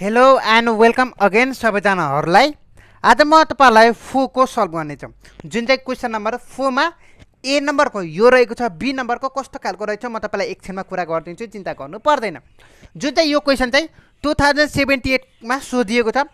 hello and welcome again सबैजनाहरूलाई आज म तपाईँहरूलाई फोको सल्भ गर्नेछु जुन चाहिँ क्वेसन नम्बर फोरमा ए नम्बरको यो रहेको छ बी नम्बरको कस्तो खालको रहेछ म तपाईँलाई एकछिनमा कुरा गरिदिन्छु चिन्ता गर्नु पर्दैन जुन चाहिँ यो क्वेसन चाहिँ टु थाउजन्ड सेभेन्टी एटमा सोधिएको छ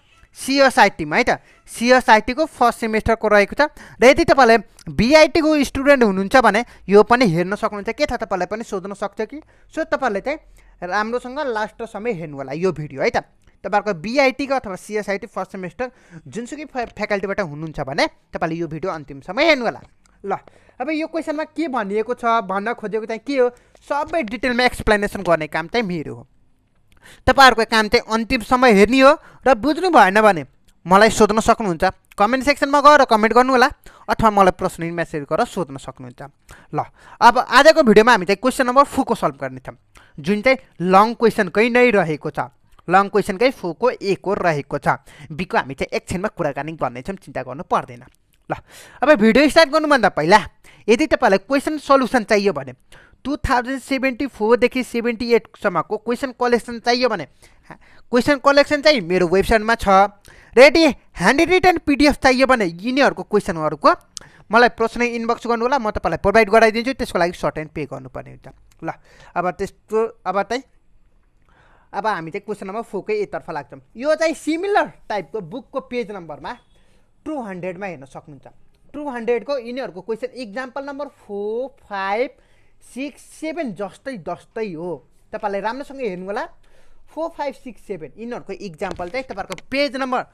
सिएसआइटीमा है त सिएसआइटीको फर्स्ट सेमेस्टरको रहेको छ र यदि तपाईँले बिआइटीको स्टुडेन्ट हुनुहुन्छ भने यो पनि हेर्न सक्नुहुन्छ के थाहा तपाईँलाई पनि सोध्न सक्छ कि सो तपाईँले चाहिँ राम्रोसँग लास्टसम्म हेर्नु होला यो भिडियो है त तपाईँहरूको बिआइटीको अथवा सिएसआइटी फर्स्ट सेमेस्टर जुनसुकै फ्याकल्टीबाट हुनुहुन्छ भने तपाईँले यो भिडियो अन्तिमसम्म होला ल अब यो क्वेसनमा के भनिएको छ भन्न खोजेको चाहिँ के हो सबै डिटेलमा एक्सप्लेनेसन गर्ने काम चाहिँ मेरो हो तपाईँहरूको काम चाहिँ अन्तिम समय हेर्ने हो र बुझ्नु भएन भने मलाई सोध्न सक्नुहुन्छ कमेन्ट सेक्सनमा गएर कमेन्ट गर्नु होला अथवा मलाई प्रश्न मेसेज गरेर सोध्न सक्नुहुन्छ ल अब आजको भिडियोमा हामी चाहिँ क्वेसन नम्बर फोरको सल्भ गर्नेछौँ जुन चाहिँ लङ क्वेसनकै नै रहेको छ लङ क्वेसनकै फोको ए को रहेको छ बीको हामी चाहिँ एकछिनमा कुराकानी गर्नेछौँ चिन्ता गर्नु पर्दैन ल अब भिडियो स्टार्ट गर्नुभन्दा पहिला यदि तपाईँलाई क्वेसन सल्युसन चाहियो भने टु थाउजन्ड सेभेन्टी फोरदेखि सेभेन्टी एटसम्मको क्वेसन कलेक्सन चाहियो भने क्वेसन कलेक्सन चाहिँ मेरो वेबसाइटमा छ रेडी ह्यान्ड रिटर्न पिडिएफ चाहियो भने यिनीहरूको क्वेसनहरूको मलाई प्रश्न इनबक्स गर्नु होला म तपाईँलाई प्रोभाइड गराइदिन्छु त्यसको लागि सर्ट एन्ड पे गर्नुपर्ने हुन्छ ल अब त्यस्तो अब चाहिँ अब हामी चाहिँ क्वेसन नम्बर फोरकै एतर्फ लाग्छौँ यो चाहिँ सिमिलर टाइपको बुकको पेज नम्बरमा टु हन्ड्रेडमा हेर्न सक्नुहुन्छ टु हन्ड्रेडको यिनीहरूको question example number four five six seven जस्तै जस्तै हो तपाईँलाई राम्रोसँग हेर्नु होला फोर फाइभ सिक्स सेभेन यिनीहरूको इक्जाम्पल चाहिँ तपाईँहरूको पेज नम्बर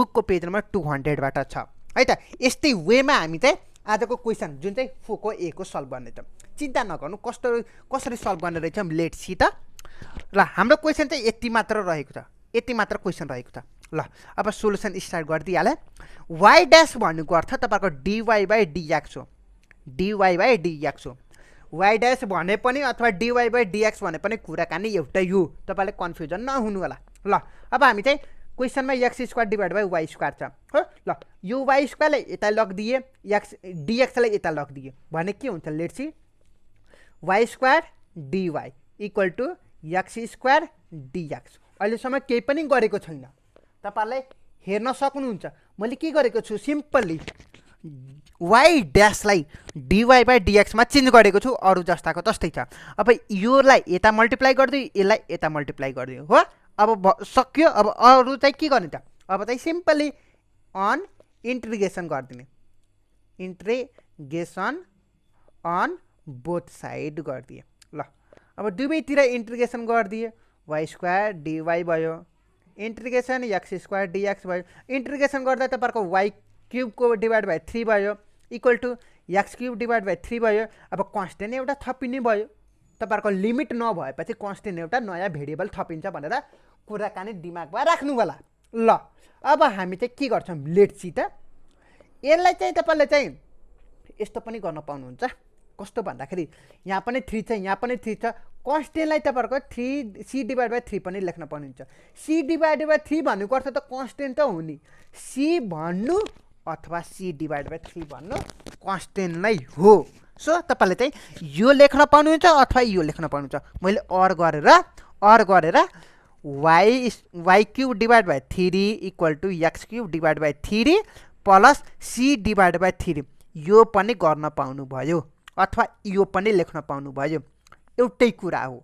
बुकको पेज नम्बर टु हन्ड्रेडबाट छ है त यस्तै वेमा हामी चाहिँ आजको क्वेसन जुन चाहिँ फोको एको सल्भ गर्नेछौँ चिन्ता नगर्नु कस्तो कसरी सल्भ गर्ने रहेछौँ लेट सी त ल हाम्रो क्वेसन चाहिँ यति मात्र रहेको छ यति मात्र क्वेसन रहेको छ ल अब सोल्युसन स्टार्ट गरिदिइहालेँ वाइ ड्यास भन्नुको अर्थ तपाईँको डिवाई बाई डिएक्स हो डिवाई बाई डिएक्स हो वाइ ड्यास भने पनि अथवा डिवाई बाई डिएक्स भने पनि कुराकानी एउटै हो तपाईँले कन्फ्युजन नहुनु होला ल अब हामी चाहिँ क्वेसनमा x square divide by y square छ हो ल यो वाइ स्क्वायरलाई यता लगिदिएँ एक्स डिएक्सलाई यता लगिदिएँ भने के हुन्छ let's see y square d y equal to x square d x अहिलेसम्म केही पनि गरेको छैन तपाईँहरूलाई हेर्न सक्नुहुन्छ मैले के गरेको छु सिम्पल्ली वाइ ड्यासलाई डिवाई बाई डिएक्समा चेन्ज गरेको छु अरू जस्ताको जस्तै छ अब योलाई यता मल्टिप्लाई गरिदियो यसलाई यता मल्टिप्लाई गरिदियो हो अब सक्यो अब अरू चाहिँ के गर्ने त अब चाहिँ सिम्पल्ली अन इन्ट्रिगेसन गरिदिने इन्ट्रिगेसन अन बोथ साइड गरिदिएँ ल अब दुवैतिर इन्ट्रिगेसन गरिदिए वाइ स्क्वायर डिवाई भयो इन्ट्रिगेसन एक्स स्क्वायर डिएक्स भयो इन्ट्रिगेसन गर्दा तपाईँको वाइ क्युबको डिभाइड बाई थ्री भयो equal to x cube divide by three भयो अब कन्सटेन्ट एउटा थपिने भयो तपाईँहरूको लिमिट नभएपछि कन्सटेन्ट एउटा नयाँ भेरिएबल थपिन्छ भनेर कुराकानी दिमागमा राख्नु होला ल अब हामी चाहिँ के गर्छौँ लेट त यसलाई चाहिँ तपाईँले चाहिँ यस्तो पनि गर्न पाउनुहुन्छ कस्तो भन्दाखेरि यहाँ पनि थ्री छ यहाँ पनि थ्री छ कन्सटेन्टलाई तपाईँहरूको three c divide by three पनि लेख्न पर्ने हुन्छ सी डिभाइड बाई थ्री भन्नुको अर्थ त कन्सटेन्ट त हो नि सी भन्नु अथवा सी डिभाइड बाई थ्री भन्नु कन्सटेन्ट नै हो सो तपाईँले चाहिँ यो लेख्न पाउनुहुन्छ अथवा यो लेख्न पाउनुहुन्छ मैले अर गरेर अर गरेर y y cube divide by three equal to x cube divide by three plus c divide by three यो पनि गर्न पाउनुभयो अथवा यो पनि लेख्न पाउनुभयो एउटै कुरा हो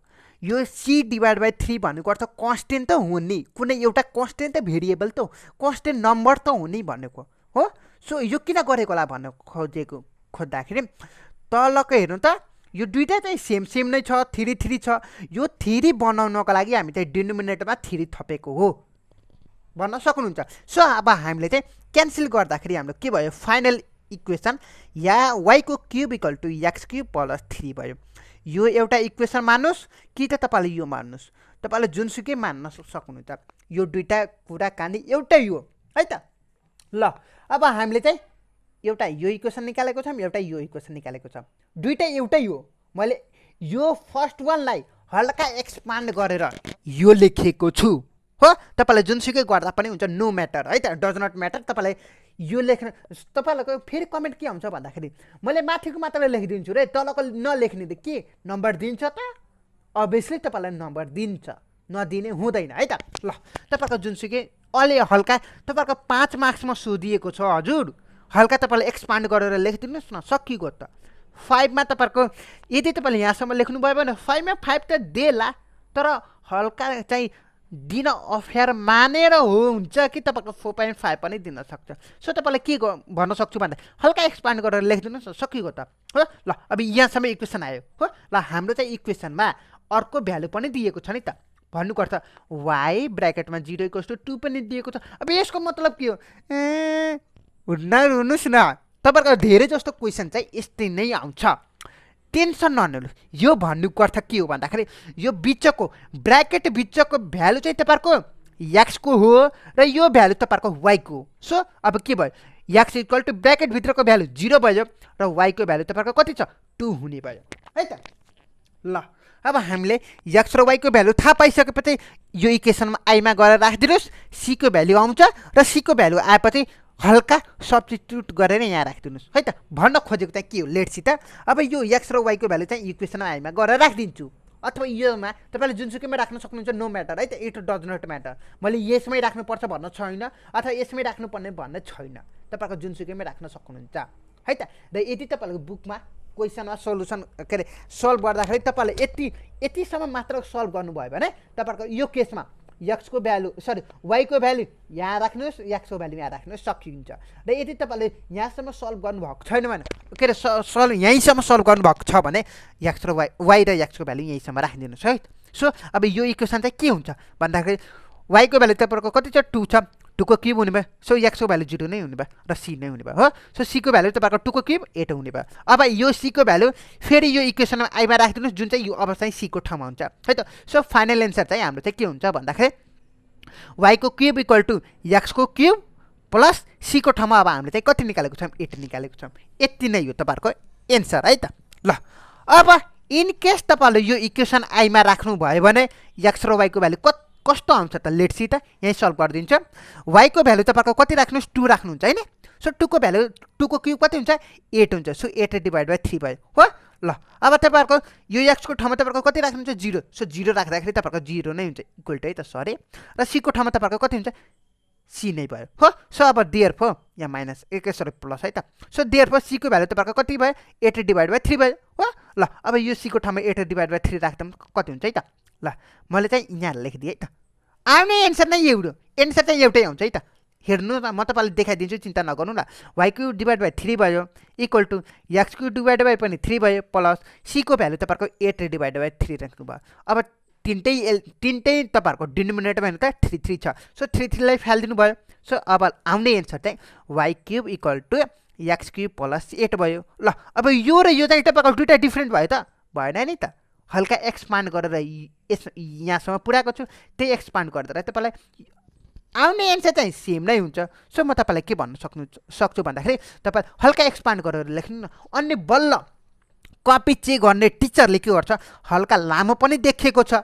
यो सी डिभाइड बाई थ्री भनेको अर्थ कन्सटेन्ट त हो नि कुनै एउटा कन्सटेन्ट त भेरिएबल त हो कन्सटेन्ट नम्बर त हो नि भनेको हो सो यो किन गरेको होला भन्न खोजेको खोज्दाखेरि तलको हेर्नु त यो दुइटा चाहिँ सेम सेम नै छ थ्री थ्री छ यो थ्री बनाउनको लागि हामी चाहिँ डिनोमिनेटरमा थ्री थपेको हो भन्न सक्नुहुन्छ सो अब हामीले चाहिँ क्यान्सल गर्दाखेरि हाम्रो के भयो फाइनल इक्वेसन या वाइको cube equal to x cube plus three भयो यो एउटा इक्वेसन मान्नुहोस् कि त तपाईँले यो मान्नुहोस् तपाईँले जुनसुकै मान्न सक्नुहुन्छ यो दुइटा कुरा काने एउटै हो है त ल अब हामीले चाहिँ एउटा यो इक्वेसन निकालेको छौँ एउटा यो इक्वेसन निकालेको छौँ दुइटै एउटै हो मैले यो फर्स्ट वानलाई हल्का एक्सपान्ड गरेर यो लेखेको छु हो तपाईँले जुनसुकै गर्दा पनि हुन्छ नो म्याटर है त डज नट म्याटर तपाईँलाई यो लेख्न तपाईँहरूलाई फेरि कमेन्ट के आउँछ भन्दाखेरि मैले माथिको मात्रै लेखिदिन्छु रे तलको नलेख्ने त के नम्बर दिन्छ त अभियसली तपाईँलाई नम्बर दिन्छ नदिने हुँदैन है त ल तपाईँको जुनसुकै अलि हल्का तपाईँको पाँच मार्क्समा सोधिएको छ हजुर हल्का तपाईँले एक्सपान्ड गरेर लेखिदिनुहोस् न सकिएको त फाइभमा तपाईँको यदि तपाईँले यहाँसम्म लेख्नुभयो भने फाइभमा फाइभ त देला तर हल्का चाहिँ दिन अप्ठ्यारो मानेर हो हुन्छ कि तपाईँको फोर पोइन्ट फाइभ पनि दिन सक्छ सो तपाईँलाई के भन्न सक्छु भन्दा हल्का एक्सपान्ड गरेर लेखिदिनुहोस् न सकिएको त हो ल अब यहाँसम्म इक्वेसन आयो हो ल हाम्रो चाहिँ इक्वेसनमा अर्को भ्यालु पनि दिएको छ नि त भन्नुपर्छ वाइ ब्राकेटमा जिरो इक्वस टू टू पनि दिएको छ अब यसको मतलब के हो ए हुन्न न तपाईँहरूको धेरै जस्तो क्वेसन चाहिँ यस्तै नै आउँछ टेन्सन नहाल्नु यो भन्नुको अर्थ के हो भन्दाखेरि यो बिचको ब्राकेट बिचको भ्यालु चाहिँ तपाईँहरूको एक्सको हो र यो भ्यालु तपाईँहरूको वाइको हो सो अब के भयो एक्स इक्वल टु ब्राकेटभित्रको भ्यालु जिरो भयो र वाइको भ्यालु तपाईँहरूको कति छ टु हुने भयो है त ल अब हामीले एक्स र वाइको भ्यालु थाहा पाइसकेपछि यो इक्वेसनमा आइमा गएर राखिदिनुहोस् सीको भ्यालु आउँछ र सीको भ्यालु आएपछि हल्का सब्सटिट्युट गरेर यहाँ राखिदिनुहोस् है त भन्न खोजेको चाहिँ के हो लेट्सित अब यो एक्स र वाइको भ्यालु चाहिँ इक्वेसनमा आइमा गरेर राखिदिन्छु अथवा योमा तपाईँले जुनसुकैमा राख्न सक्नुहुन्छ नो म्याटर है त इट डज नट म्याटर मैले यसमै राख्नुपर्छ भन्न छैन अथवा यसमै राख्नुपर्ने भन्ने छैन तपाईँको जुनसुकैमा राख्न सक्नुहुन्छ है त र यदि तपाईँहरूको बुकमा क्वेसनमा सल्युसन के अरे सल्भ गर्दाखेरि तपाईँले यति यतिसम्म मात्र सल्भ गर्नुभयो भने तपाईँहरूको यो केसमा यक्सको भ्यालु सरी वाइको भ्यालु यहाँ राख्नुहोस् यक्सको भ्यालु यहाँ राख्नुहोस् सकिन्छ र यदि तपाईँले यहाँसम्म सल्भ गर्नुभएको छैन भने के अरे सल्भ यहीँसम्म सल्भ गर्नुभएको छ भने यक्स र वाइ वाइ र यक्सको भ्यालु यहीँसम्म राखिदिनुहोस् है सो अब यो इक्वेसन चाहिँ के हुन्छ भन्दाखेरि वाइको भ्यालु तपाईँको कति छ टू छ टुको क्युब हुने भयो सो एक्सको भ्यालु जिरो नै हुने भयो र सी नै हुने भयो हो सो सीको भ्यालु तपाईँको टुको क्युब एट हुने भयो अब यो सीको भ्यालु फेरि यो इक्वेसनमा आइमा राखिदिनुहोस् जुन चाहिँ यो अब चाहिँ सीको ठाउँमा हुन्छ है त सो फाइनल एन्सर चाहिँ हाम्रो चाहिँ के हुन्छ भन्दाखेरि वाइको क्युब इक्वल टु एक्सको क्युब प्लस सीको ठाउँमा अब हामीले चाहिँ कति निकालेको छौँ एट निकालेको छौँ यति नै हो तपाईँहरूको एन्सर है त ल अब इनकेस तपाईँहरूले यो इक्वेसन आईमा राख्नुभयो भने एक्स र वाइको भ्यालु कति कस्तो आउँछ त लेट सी त यहीँ सल्भ गरिदिन्छ वाइको भ्यालु तपाईँको कति राख्नुहोस् टू राख्नुहुन्छ होइन सो टूको भ्यालु टूको क्यु कति हुन्छ एट हुन्छ so eight divide by three भयो हो ल अब तपाईँहरूको यो एक्सको ठाउँमा तपाईँहरूको कति राख्नुहुन्छ जिरो सो जिरो राख्दाखेरि तपाईँहरूको जिरो नै हुन्छ इक्वल टु है त सरी र सीको ठाउँमा तपाईँहरूको कति हुन्छ सी नै भयो हो सो अब डेयर फो यहाँ माइनस एक सरी प्लस है त सो डेयर फो सीको भ्यालु तपाईँको कति भयो एट डिभाइड बाई थ्री भयो हो ल अब यो सीको ठाउँमा एट डिभाइड बाई थ्री राख्दा कति हुन्छ है त ल मैले चाहिँ यहाँ लेखिदिएँ है त आउने एन्सर नै एउटो एन्सर चाहिँ एउटै हुन्छ है त हेर्नु न म तपाईँलाई देखाइदिन्छु चिन्ता नगर्नु न वाइक्यु डिभाइड बाई थ्री भयो equal to x cube divide by पनि थ्री भयो प्लस सीको भ्यालु तपाईँको एट डिभाइड बाई थ्री राख्नुभयो अब तिनटै एल तिनटै तपाईँहरूको डिनोमिनेटरमा हेर्नु त थ्री थ्री छ सो थ्री थ्रीलाई फालिदिनु भयो सो अब आउने एन्सर चाहिँ y cube equal to x cube plus eight भयो ल अब यो र यो चाहिँ तपाईँको दुइटा डिफ्रेन्ट भयो त भएन नि त हल्का एक्सपान्ड गरेर यस यहाँसम्म पुऱ्याएको छु त्यही एक्सपान्ड गर्दा तपाईँलाई आउने एन्सर चाहिँ सेम नै हुन्छ सो म तपाईँलाई के भन्न सक्नु सक्छु भन्दाखेरि तपाईँ हल्का एक्सपान्ड गरेर लेख्नु न अन्य बल्ल कपी चेक गर्ने टिचरले के गर्छ हल्का लामो पनि देखिएको छ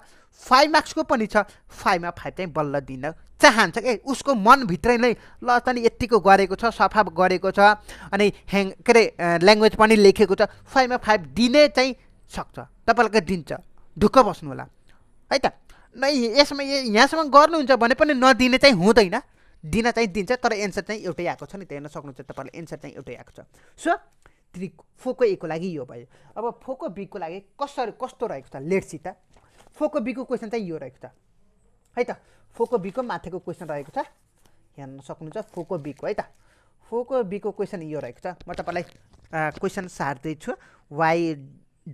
फाइभ मार्क्सको पनि छ फाइभमा फाइभ चाहिँ बल्ल दिन चाहन्छ कि उसको मनभित्रै नै ल तनी यत्तिको गरेको छ सफा गरेको छ अनि ह्याङ के अरे ल्याङ्ग्वेज पनि लेखेको छ फाइभमा फाइभ दिने चाहिँ सक्छ तपाईँलाई दिन्छ ढुक्क बस्नु होला है त नै यसमा यहाँसम्म गर्नुहुन्छ भने पनि नदिने चाहिँ हुँदैन दिन चाहिँ दिन्छ तर एन्सर चाहिँ एउटै आएको छ नि त हेर्न सक्नुहुन्छ तपाईँलाई एन्सर चाहिँ एउटै आएको छ सो त्रि फोको एको लागि यो भयो अब फोको बीको लागि कसरी कस्तो रहेको छ लेट्सी त फोको बीको क्वेसन चाहिँ यो रहेको छ है त फोको बीको माथिको क्वेसन रहेको छ हेर्न सक्नुहुन्छ फोको बीको है त फोको बीको क्वेसन यो रहेको छ म तपाईँलाई क्वेसन सार्दैछु वाइ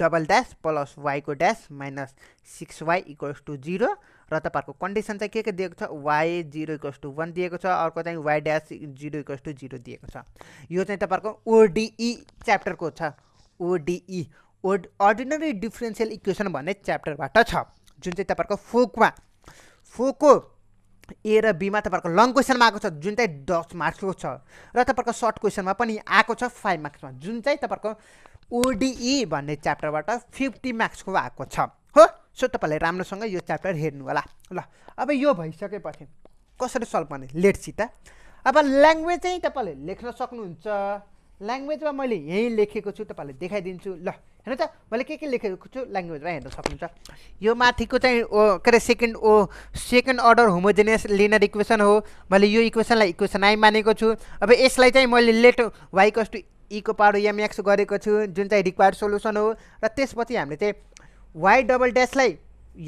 डबल ड्यास प्लस वाईको dash minus six y equals to zero र तपाईँहरूको कन्डिसन चाहिँ के के दिएको छ y zero equals to one दिएको छ अर्को चाहिँ y dash zero equals to zero दिएको छ यो चाहिँ तपाईँहरूको ओडिई च्याप्टरको e छ ओडिई ओड अर्डिनरी डिफ्रेन्सियल इक्वेसन भन्ने च्याप्टरबाट छ जुन चाहिँ तपाईँहरूको फोकमा फोको ए र बीमा तपाईँहरूको लङ क्वेसनमा आएको छ जुन चाहिँ दस मार्क्सको छ र तपाईँहरूको सर्ट क्वेसनमा पनि आएको छ फाइभ मार्क्समा जुन चाहिँ तपाईँहरूको ओडिई भन्ने च्याप्टरबाट फिफ्टी मार्क्सको आएको छ हो सो तपाईँले राम्रोसँग यो च्याप्टर हेर्नु होला ल अब यो भइसकेपछि कसरी सल्भ गर्ने लेट सित अब ल्याङ्ग्वेज चाहिँ तपाईँले लेख्न सक्नुहुन्छ ल्याङ्ग्वेजमा मैले यहीँ लेखेको छु तपाईँलाई देखाइदिन्छु ल हेर्नु त मैले के के लेखेको छु ल्याङ्ग्वेजमा हेर्न सक्नुहुन्छ यो माथिको चाहिँ ओ के अरे सेकेन्ड ओ second order homogeneous linear equation हो मैले यो इक्वेसनलाई इक्वेसन आई मानेको छु अब यसलाई चाहिँ मैले लेट वाइकस टु इको पावर एमएक्स गरेको छु जुन चाहिँ रिक्वायर्ड सोल्युसन हो र त्यसपछि हामीले चाहिँ वाइ डबल ड्यासलाई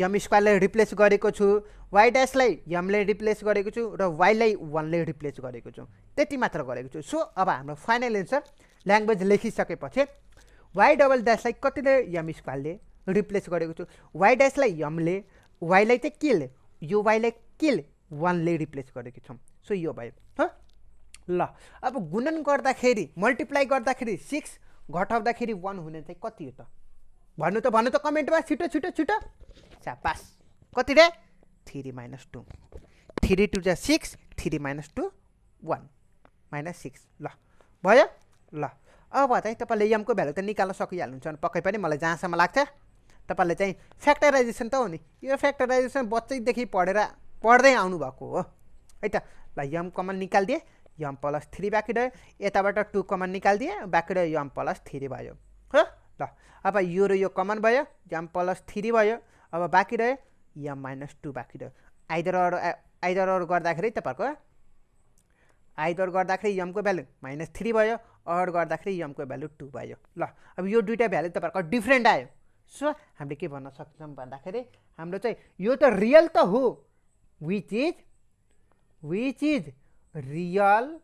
यम स्क्वायरलाई रिप्लेस गरेको छु वाइ ड्यासलाई यमले रिप्लेस गरेको छु र वाइलाई वानले रिप्लेस गरेको छु त्यति मात्र गरेको छु सो अब हाम्रो फाइनल एन्सर ल्याङ्ग्वेज लेखिसकेपछि वाइ डबल ड्यासलाई कतिले यम स्क्वायरले रिप्लेस गरेको छु वाइ ड्यासलाई यमले वाइलाई चाहिँ किल यो वाइलाई किल वानले रिप्लेस गरेको छौँ सो यो भयो हो ल अब गुणन गर्दाखेरि मल्टिप्लाई गर्दाखेरि सिक्स घटाउँदाखेरि वान हुने चाहिँ कति हो त भन्नु त भन्नु त कमेन्टमा छिटो छिटो छिटो चा पास कति रे three minus two three two जा six three minus two one minus six ल भयो ल अब चाहिँ तपाईँले यमको भ्यालु त निकाल्न सकिहाल्नुहुन्छ भने पक्कै पनि मलाई जहाँसम्म लाग्छ तपाईँले चाहिँ फ्याक्टराइजेसन त हो नि यो फ्याक्टराइजेसन बच्चैदेखि पढेर पढ्दै आउनुभएको हो है त ल यम कमन निकालिदिएँ यम प्लस थ्री ब्याकेट भयो यताबाट टु कमन निकालिदिएँ ब्याकेट यम प्लस थ्री भयो हो ल अब यो र यो कमन भयो यम प्लस थ्री भयो अब बाँकी रह्यो यम माइनस टू बाँकी रह्यो आइदर अर आइदर अरू गर्दाखेरि तपाईँहरूको आइदर गर्दाखेरि यमको भ्यालु माइनस थ्री भयो अर गर्दाखेरि यमको भ्यालु टू भयो ल अब यो दुइटा भ्यालु तपाईँहरूको डिफ्रेन्ट आयो सो हामीले के भन्न सक्छौँ भन्दाखेरि हाम्रो चाहिँ यो त रियल त हो which is which is real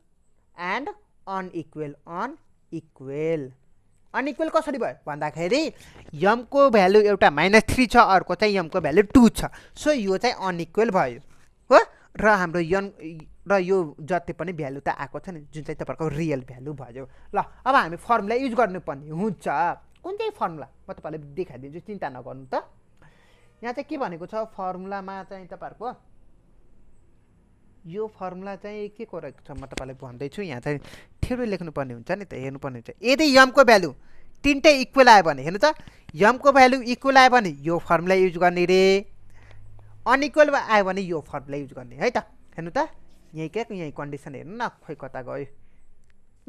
and unequal unequal unequal कसरी भयो भन्दाखेरि यमको भ्यालु एउटा माइनस थ्री छ अर्को चाहिँ यमको भ्यालु टू छ सो यो चाहिँ अनइक्वल भयो हो र हाम्रो यम र यो जति पनि भ्यालु त आएको छ नि जुन चाहिँ तपाईँहरूको रियल भ्यालु भयो ल अब हामी फर्मुला युज गर्नुपर्ने हुन्छ कुन चाहिँ फर्मुला म तपाईँलाई देखाइदिन्छु चिन्ता नगर्नु त यहाँ चाहिँ के भनेको छ फर्मुलामा चाहिँ तपाईँहरूको यो फर्मुला चाहिँ के को रहेको छ म तपाईँलाई भन्दैछु यहाँ चाहिँ ठेरो लेख्नुपर्ने हुन्छ नि त हेर्नुपर्ने हुन्छ यदि यमको भ्यालु तिनटै इक्वल आयो भने हेर्नु त यमको भ्यालु इक्वल आयो भने यो फर्मुला युज गर्ने रे अनइक्वल आयो भने यो फर्मुला युज गर्ने है त हेर्नु त यहीँ क्या यहीँ कन्डिसन हेर्नु न खोइ कता गयो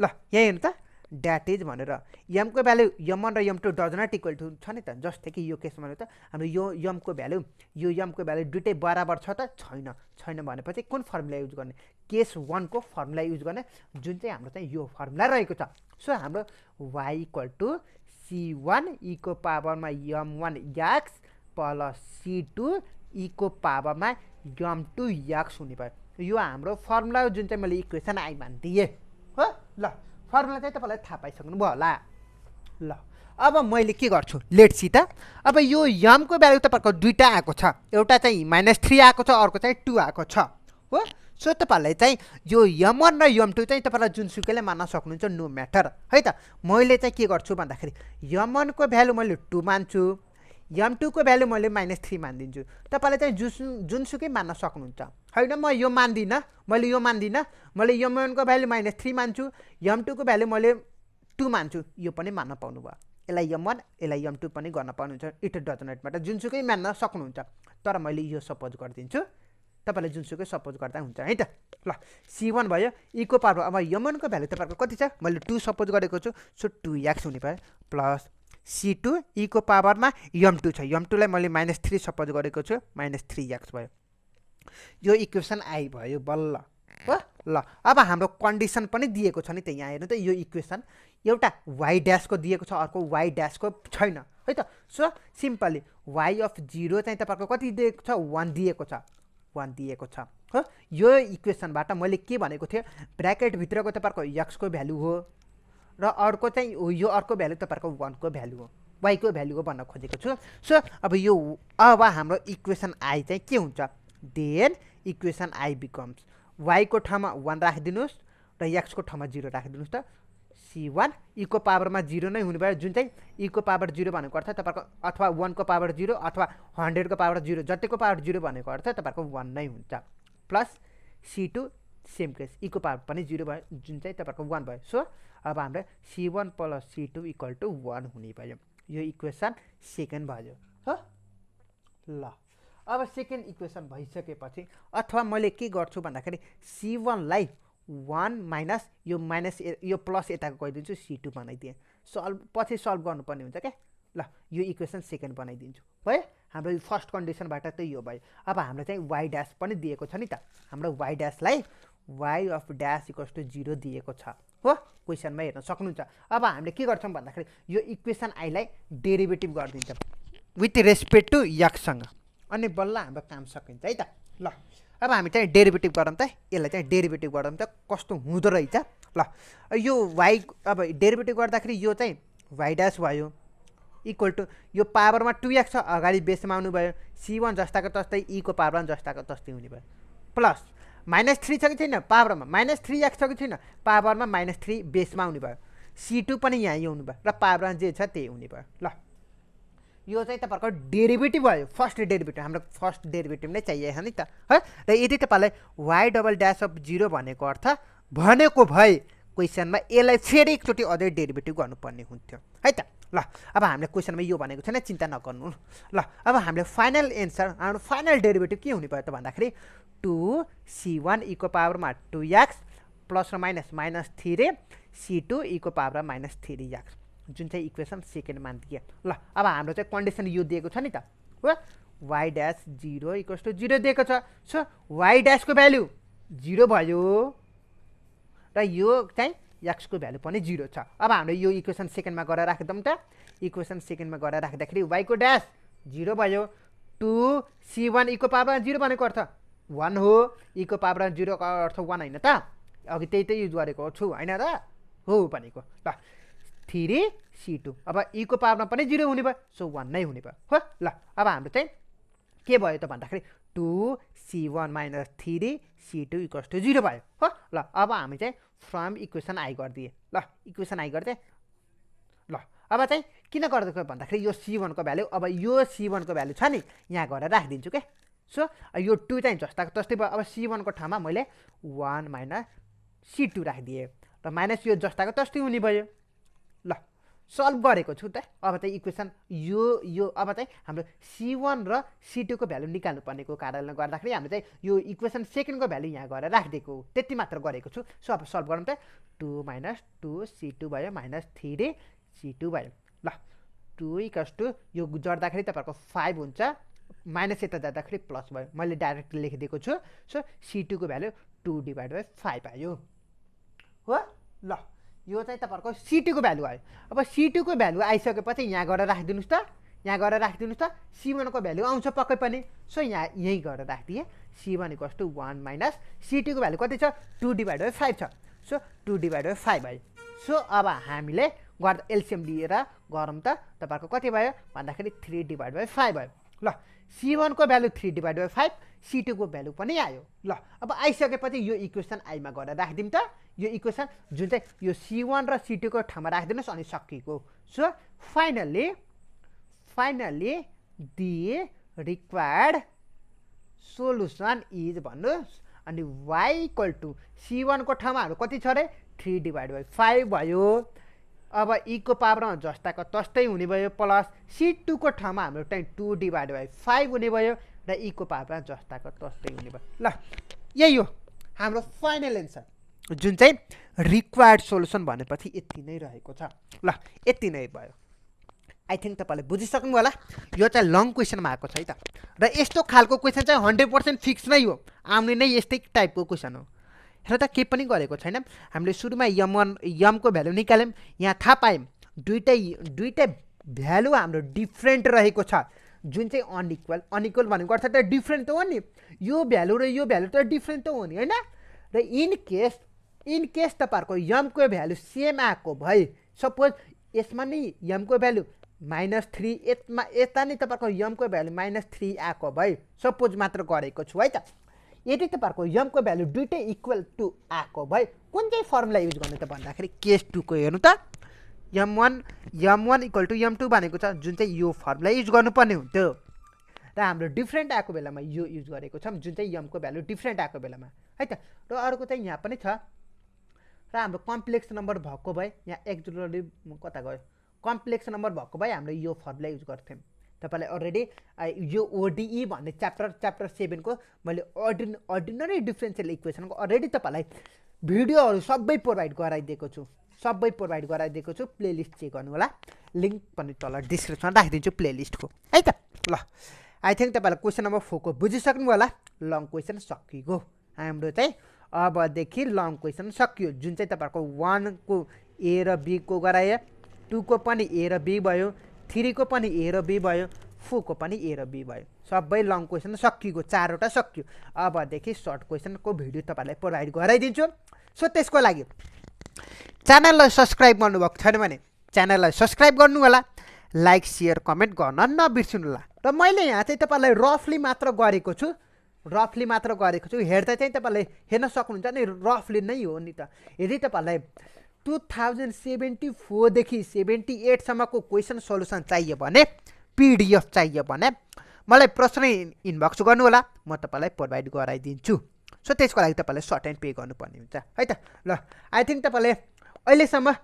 ल यहीँ हेर्नु त द्याट इज भनेर यमको भ्याल्यु यम वान र m two does not equal to छ नि त जस्तै कि यो केसमा त हाम्रो यो यमको भ्याल्यु यो यमको भ्याल्यु दुइटै बराबर छ त छैन छैन भनेपछि कुन फर्मुला युज गर्ने केस वानको फर्मुला युज गर्ने जुन चाहिँ हाम्रो चाहिँ यो फर्मुला रहेको छ सो हाम्रो y equal to c one इको पावरमा m one x plus c two इको पावरमा यम टू याक्स हुने भयो यो हाम्रो फर्मुला जुन चाहिँ मैले इक्वेसन आइमान दिएँ हो ल फर्मुला चाहिँ तपाईँलाई थाहा पाइसक्नु पाइसक्नुभयो होला ल अब मैले के गर्छु सी त अब यो यमको भ्यालु तपाईँहरूको दुईवटा आएको छ एउटा चाहिँ माइनस थ्री आएको छ अर्को चाहिँ टू आएको छ हो सो तपाईँहरूलाई चाहिँ यो यम वान र यम टू चाहिँ तपाईँलाई जुनसुकैले मान्न सक्नुहुन्छ नो म्याटर है त मैले चाहिँ के गर्छु भन्दाखेरि यम वानको भ्यालु मैले टू मान्छु यम टूको भ्यालु मैले माइनस थ्री मानिदिन्छु तपाईँलाई चाहिँ जुन जुनसुकै मान्न सक्नुहुन्छ होइन म यो मान्दिनँ मैले यो मान्दिनँ मैले यम वानको भ्याल्यु माइनस थ्री मान्छु यम टूको भ्याल्यु मैले टू मान्छु यो पनि मान्न पाउनु भयो यसलाई यम वान यसलाई यम टू पनि गर्न पाउनुहुन्छ इट डजनेटबाट जुनसुकै मान्न सक्नुहुन्छ तर मैले यो सपोज गरिदिन्छु तपाईँले जुनसुकै सपोज गर्दा हुन्छ है त ल सी वान भयो इको पावर अब यम वानको भ्याल्यु तपाईँहरूको कति छ मैले टू सपोज गरेको छु सो टु एक्स हुने भयो प्लस सी टू इको पावरमा यम टू छ यम टूलाई मैले माइनस थ्री सपोज गरेको छु माइनस थ्री एक्स भयो यो इक्वेसन आई भयो बल्ल हो ल अब हाम्रो कन्डिसन पनि दिएको छ नि त यहाँ हेर्नु त यो इक्वेसन एउटा वाइ ड्यासको दिएको छ अर्को वाइ ड्यासको छैन है त so simply y of zero चाहिँ तपाईँको कति दिएको छ वान दिएको छ वान दिएको छ हो यो इक्वेसनबाट मैले के भनेको थिएँ ब्राकेटभित्रको तपाईँको यक्सको भ्यालु हो र अर्को चाहिँ यो अर्को भ्यालु तपाईँको वानको भ्यालु हो वाइको भ्यालु हो भन्न खोजेको छु सो अब यो अब हाम्रो इक्वेसन आई चाहिँ के हुन्छ देन इक्वेसन आई बिकम्स वाईको ठाउँमा वान राखिदिनुहोस् र एक्सको ठाउँमा जिरो राखिदिनुहोस् त सी वान इको पावरमा जिरो नै हुने भयो जुन चाहिँ इको पावर जिरो भनेको अर्थ तपाईँको अथवा वानको पावर जिरो अथवा हन्ड्रेडको पावर जिरो जतिको पावर जिरो भनेको अर्थ तपाईँको वान नै हुन्छ plus c two same case इको पावर पनि जिरो भयो जुन चाहिँ तपाईँको वान भयो सो अब हाम्रो c one plus c two equal to one हुने भयो यो इक्वेसन सेकेन्ड भयो हो ल अब सेकेन्ड इक्वेसन भइसकेपछि अथवा मैले के गर्छु भन्दाखेरि सी वानलाई वान माइनस यो माइनस यो प्लस यताको गरिदिन्छु सी टू बनाइदिएँ सल्भ पछि सल्भ गर्नुपर्ने हुन्छ क्या ल यो इक्वेसन सेकेन्ड बनाइदिन्छु भयो हाम्रो यो फर्स्ट कन्डिसनबाट त यो भयो अब हाम्रो चाहिँ वाइ ड्यास पनि दिएको छ नि त हाम्रो वाइ ड्यासलाई y of dash equals to zero दिएको छ हो क्वेसनमा हेर्न सक्नुहुन्छ अब हामीले के गर्छौँ भन्दाखेरि यो इक्वेसन आईलाई डेरिभेटिभ गरिदिन्छौँ विथ रेस्पेक्ट टु यक्ससँग अनि बल्ल हाम्रो काम सकिन्छ है त ल अब हामी चाहिँ डेरिभेटिभ गरौँ त यसलाई चाहिँ डेरिभेटिभ गरौँ त कस्तो हुँदो रहेछ ल यो वाइ अब डेरिभेटिभ गर्दाखेरि यो चाहिँ वाइडास भयो इक्वल टु यो पावरमा टु एक्स छ अगाडि बेसमा आउनुभयो सी वान जस्ताको तस्तै इको पावर वान जस्ताको तस्तै हुने भयो प्लस माइनस थ्री छ कि छैन पावरमा माइनस थ्री एक्स छ कि छैन पावरमा माइनस थ्री बेसमा आउने भयो सी टू पनि यहाँ आउनु भयो र पावर वान जे छ त्यही हुने भयो ल यो चाहिँ तपाईँहरूको डेरिभेटिभ भयो फर्स्ट डेरिभेटिभ हाम्रो फर्स्ट डेरिभेटिभ नै चाहिएको छ नि त है र यदि तपाईँलाई y double dash of zero भनेको अर्थ भनेको भए क्वेसनमा यसलाई फेरि एकचोटि अझै डेरिभेटिभ गर्नुपर्ने हुन्थ्यो है त ल अब हामीले क्वेसनमा यो भनेको छैन चिन्ता नगर्नु ल अब हामीले फाइनल एन्सर हाम्रो फाइनल डेरिभेटिभ के हुने भयो त भन्दाखेरि टु सी वान इको पावरमा टु एक्स प्लस र माइनस माइनस थ्री रे सी टू इको पावरमा माइनस थ्री एक्स जुन चाहिँ इक्वेसन सेकेन्डमा दिए ल अब हाम्रो चाहिँ कन्डिसन यो दिएको छ नि त हो y dash zero equals to zero दिएको छ सो वाइ ड्यासको भ्यालु जिरो भयो र यो चाहिँ एक्सको भ्यालु पनि जिरो छ अब हाम्रो यो इक्वेसन सेकेन्डमा गरेर राख्दा त इक्वेसन सेकेन्डमा गरेर राख्दाखेरि वाइको ड्यास जिरो भयो टु सी वान इको पावर जिरो भनेको अर्थ वान हो इको पावर जिरोको अर्थ वान होइन त अघि त्यही त युज गरेको छु होइन र हो भनेको ल थ्री सी टू अब इको पावरमा पनि जिरो हुने भयो सो वान नै हुने भयो हो ल अब हाम्रो चाहिँ के भयो त भन्दाखेरि two c one minus three c two equals to zero भयो हो ल अब हामी चाहिँ फ्रम इक्वेसन आई गरिदिएँ ल इक्वेसन आई गरिदिएँ ल अब चाहिँ किन गरिदिएको भन्दाखेरि यो सी वानको भ्यालु अब यो सी वानको भ्यालु छ नि यहाँ गरेर राखिदिन्छु के सो यो टू चाहिँ जस्ताको जस्तै भयो अब सी वानको ठाउँमा मैले वान माइनस सी टू राखिदिएँ र माइनस यो जस्ताको जस्तै हुने भयो सल्भ गरेको छु त अब चाहिँ इक्वेसन यो यो अब चाहिँ हाम्रो सी वान र सी टूको भ्यालु निकाल्नु पर्नेको कारणले गर्दाखेरि हामीले चाहिँ यो इक्वेसन सेकेन्डको भ्यालु यहाँ गरेर राखिदिएको त्यति मात्र गरेको छु सो अब सल्भ गरौँ त two minus two c two भयो माइनस थ्री सी टू भयो ल टु इक्वस टू यो जोड्दाखेरि तपाईँहरूको फाइभ हुन्छ माइनस यता जाँदाखेरि प्लस भयो मैले डाइरेक्ट लेखिदिएको छु सो सी टूको value two divide by five आयो हो ल यो चाहिँ तपाईँहरूको सिटीको भ्यालु आयो अब सिटीको भ्यालु आइसकेपछि यहाँ गएर राखिदिनुहोस् त यहाँ गएर राखिदिनुहोस् त सी वानको भ्यालु आउँछ पक्कै पनि सो यहाँ यहीँ गएर राखिदिएँ c one equals to one minus सिटीको भ्यालु कति छ टू डिभाइड बाई फाइभ छ so two divide by five आयो सो अब हामीले गर्दा एलसिएम लिएर गरौँ त तपाईँहरूको कति भयो भन्दाखेरि थ्री डिभाइड बाई फाइभ भयो ल सी वानको value three divide by five c टूको भ्यालु पनि आयो ल अब आइसकेपछि यो इक्वेसन आईमा गएर राखिदिउँ त यो इक्वेसन जुन चाहिँ यो सी वान र सी टूको ठाउँमा राखिदिनुहोस् अनि सकिएको so finally finally the required solution is भन्नुहोस् अनि वाइ इक्वल टु सी वानको ठाउँमा हाम्रो कति छ अरे थ्री डिभाइड बाई फाइभ भयो अब इको पावरमा जस्ताको तस्तै हुने भयो प्लस सी टूको ठाउँमा हाम्रो time two divide by five हुने भयो र इको पावरमा जस्ताको तस्तै हुने भयो ल यही हो हाम्रो फाइनल एन्सर जुन चाहिँ रिक्वायर्ड सोल्युसन भनेपछि यति नै रहेको छ ल यति नै भयो आई थिङ्क तपाईँले बुझिसक्नु होला यो चाहिँ लङ क्वेसनमा आएको छ है त र यस्तो खालको क्वेसन चाहिँ हन्ड्रेड पर्सेन्ट फिक्स नै हो आउने नै यस्तै टाइपको क्वेसन हो र त केही पनि गरेको छैन हामीले सुरुमा यम वान यमको भ्यालु निकाल्यौँ यहाँ थाहा पायौँ दुइटै दुइटै भ्यालु हाम्रो डिफ्रेन्ट रहेको छ जुन चाहिँ अनइक्वल अनइक्वल भनेको अर्थ त डिफ्रेन्ट त हो नि यो भ्यालु र यो भ्यालु त डिफ्रेन्ट त हो नि होइन र इन केस इन केस तपाईँहरूको यमको भ्यालु सेम आएको भए सपोज यसमा नै यमको भ्यालु माइनस थ्री यतमा यता नै तपाईँको यमको भ्यालु माइनस थ्री आएको भए सपोज मात्र गरेको छु है त यदि तपाईँहरूको यमको भ्यालु दुइटै इक्वल टु आएको भए कुन चाहिँ फर्मुला युज गर्नु त भन्दाखेरि केस टूको हेर्नु त m one m one equal to m two भनेको छ जुन चाहिँ यो फर्मुला युज गर्नुपर्ने हुन्थ्यो र हाम्रो डिफ्रेन्ट आएको बेलामा यो युज गरेको छौँ जुन चाहिँ यमको भ्यालु डिफ्रेन्ट आएको बेलामा है त र अर्को चाहिँ यहाँ पनि छ र हाम्रो कम्प्लेक्स नम्बर भएको भए यहाँ एक्जुलरी कता गयो कम्प्लेक्स नम्बर भएको भए हामीले यो फर्मुला युज गर्थ्यौँ तपाईँलाई अलरेडी यो ओडिई e भन्ने च्याप्टर च्याप्टर सेभेनको मैले अर्डिन अर्डिनरी डिफ्रेन्सियल इक्वेसनको अलरेडी तपाईँलाई भिडियोहरू सबै प्रोभाइड गराइदिएको छु सबै प्रोभाइड गराइदिएको छु प्लेलिस्ट चेक गर्नु होला लिङ्क पनि तल डिस्क्रिप्सनमा राखिदिन्छु प्लेलिस्टको है त ल आई थिङ्क तपाईँलाई क्वेसन नम्बर फोरको बुझिसक्नु होला लङ क्वेसन सकियो हाम्रो चाहिँ अबदेखि लङ क्वेसन सकियो जुन चाहिँ तपाईँहरूको वानको ए र बीको गरायो टूको पनि ए र बी भयो थ्रीको पनि ए र बी भयो फोरको पनि ए र बी भयो सबै लङ क्वेसन सकिएको चारवटा सकियो अबदेखि सर्ट क्वेसनको भिडियो तपाईँलाई प्रोभाइड गराइदिन्छु सो त्यसको लागि च्यानललाई सब्सक्राइब गर्नुभएको छैन भने च्यानललाई सब्सक्राइब गर्नु होला लाइक सेयर कमेन्ट गर्न नबिर्सिनु होला र मैले यहाँ चाहिँ तपाईँलाई रफली मात्र गरेको छु रफली मात्र गरेको छु हेर्दा चाहिँ तपाईँले हेर्न सक्नुहुन्छ नि रफली नै हो नि त यदि तपाईँलाई टु थाउजन्ड सेभेन्टी फोरदेखि सेभेन्टी एटसम्मको क्वेसन सल्युसन चाहियो भने पिडिएफ चाहियो भने मलाई प्रश्न इनबक्स गर्नुहोला म तपाईँलाई प्रोभाइड गराइदिन्छु सो त्यसको लागि तपाईँले सर्ट एन्ड पे गर्नुपर्ने हुन्छ है त ल आई थिङ्क तपाईँले अहिलेसम्म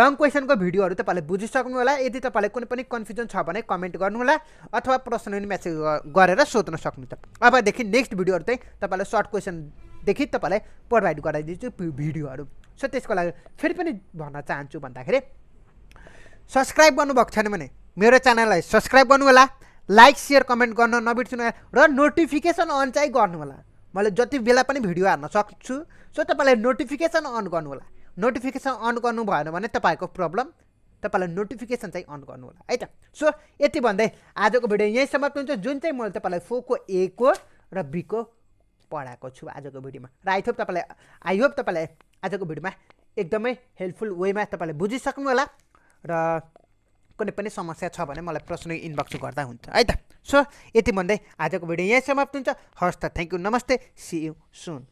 लङ क्वेसनको भिडियोहरू तपाईँले बुझिसक्नु होला यदि तपाईँलाई कुनै पनि कन्फ्युजन छ भने कमेन्ट गर्नुहोला अथवा प्रश्न म्यासेज गरेर सोध्न सक्नुहुन्छ अबदेखि नेक्स्ट भिडियोहरू चाहिँ तपाईँलाई सर्ट क्वेसनदेखि तपाईँलाई प्रोभाइड गराइदिन्छु भिडियोहरू सो त्यसको लागि फेरि पनि भन्न चाहन्छु भन्दाखेरि सब्सक्राइब गर्नुभएको छैन भने मेरो च्यानललाई सब्सक्राइब होला लाइक सेयर कमेन्ट गर्न नबिर्सनु र नोटिफिकेसन अन चाहिँ गर्नुहोला मैले जति बेला पनि भिडियो हार्न सक्छु सो तपाईँले नोटिफिकेसन अन गर्नुहोला नोटिफिकेसन अन गर्नु भएन भने तपाईँको प्रब्लम तपाईँलाई नोटिफिकेसन चाहिँ अन गर्नु होला है त सो यति भन्दै आजको भिडियो यहीँ समाप्त हुन्छ जुन चाहिँ मैले तपाईँलाई फोको ए को र बीको पढाएको छु आजको भिडियोमा र आई होप तपाईँलाई आई होप तपाईँलाई आजको भिडियोमा एकदमै हेल्पफुल वेमा तपाईँले बुझिसक्नु होला र कुनै पनि समस्या छ भने मलाई प्रश्न इनबक्स गर्दा हुन्छ है त सो यति भन्दै आजको भिडियो यहीँ समाप्त हुन्छ हस् त थ्याङ्क यू नमस्ते सियु सुन